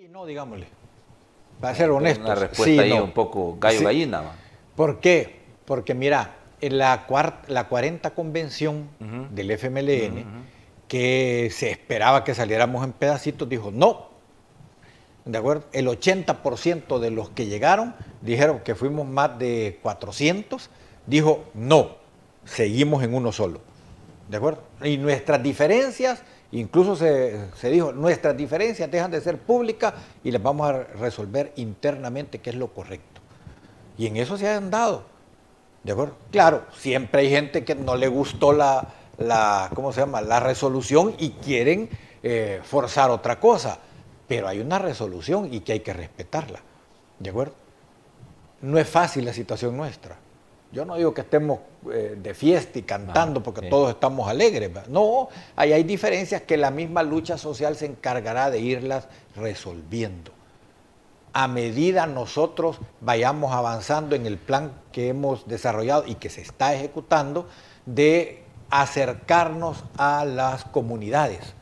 Y no, digámosle. Va a ser honesto. Una respuesta ahí un poco gallo gallina. ¿Por qué? Porque mira, en la, la 40 convención del FMLN, que se esperaba que saliéramos en pedacitos, dijo no. ¿De acuerdo? El 80% de los que llegaron dijeron que fuimos más de 400, dijo no, seguimos en uno solo. ¿De acuerdo? Y nuestras diferencias, incluso se, dijo, nuestras diferencias dejan de ser públicas y las vamos a resolver internamente, que es lo correcto. Y en eso se han dado. ¿De acuerdo? Claro, siempre hay gente que no le gustó la, ¿cómo se llama? La resolución y quieren eh, forzar otra cosa. Pero hay una resolución y que hay que respetarla. ¿De acuerdo? No es fácil la situación nuestra. Yo no digo que estemos eh, de fiesta y cantando ah, porque todos estamos alegres. No, hay diferencias que la misma lucha social se encargará de irlas resolviendo. A medida nosotros vayamos avanzando en el plan que hemos desarrollado y que se está ejecutando de acercarnos a las comunidades